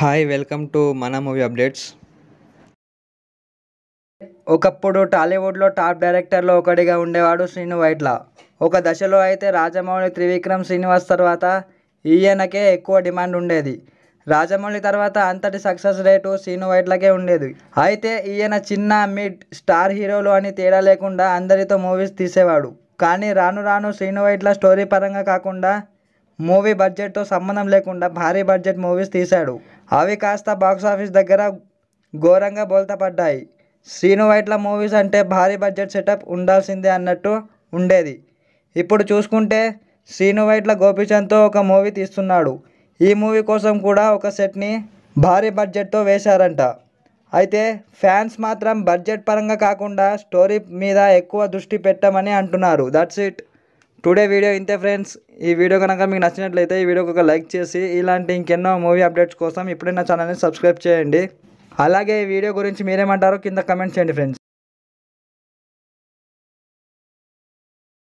hi welcome to మన movie updates ఒకప్పుడు టాలీవుడ్లో టాప్ డైరెక్టర్లో ఒకటిగా ఉండేవాడు శ్రీను వైట్ల ఒక దశలో అయితే రాజమౌళి త్రివిక్రమ్ శ్రీనివాస్ తర్వాత ఈయనకే ఎక్కువ డిమాండ్ ఉండేది రాజమౌళి తర్వాత అంతటి సక్సెస్ రేటు శ్రీను వైట్లకే ఉండేది అయితే ఈయన చిన్న మిడ్ స్టార్ హీరోలు అని తేడా లేకుండా అందరితో మూవీస్ తీసేవాడు కానీ రాను రాను శ్రీను వైట్ల స్టోరీ పరంగా కాకుండా మూవీ బడ్జెట్తో సంబంధం లేకుండా భారీ బడ్జెట్ మూవీస్ తీశాడు అవి కాస్త బాక్సాఫీస్ దగ్గర ఘోరంగా బోల్తపడ్డాయి శ్రీను వైట్ల మూవీస్ అంటే భారీ బడ్జెట్ సెటప్ ఉండాల్సిందే అన్నట్టు ఉండేది ఇప్పుడు చూసుకుంటే శ్రీను వైట్ల గోపీచంద్తో ఒక మూవీ తీస్తున్నాడు ఈ మూవీ కోసం కూడా ఒక సెట్ని భారీ బడ్జెట్తో వేశారంట అయితే ఫ్యాన్స్ మాత్రం బడ్జెట్ పరంగా కాకుండా స్టోరీ మీద ఎక్కువ దృష్టి పెట్టమని అంటున్నారు దట్స్ ఇట్ టుడే వీడియో ఇంతే ఫ్రెండ్స్ ఈ వీడియో కనుక మీకు నచ్చినట్లయితే ఈ వీడియోకి ఒక లైక్ చేసి ఇలాంటి ఇంకెన్నో మూవీ అప్డేట్స్ కోసం ఇప్పుడే నా ఛానల్ని సబ్స్క్రైబ్ చేయండి అలాగే ఈ వీడియో గురించి మీరేమంటారో కింద కమెంట్ చేయండి ఫ్రెండ్స్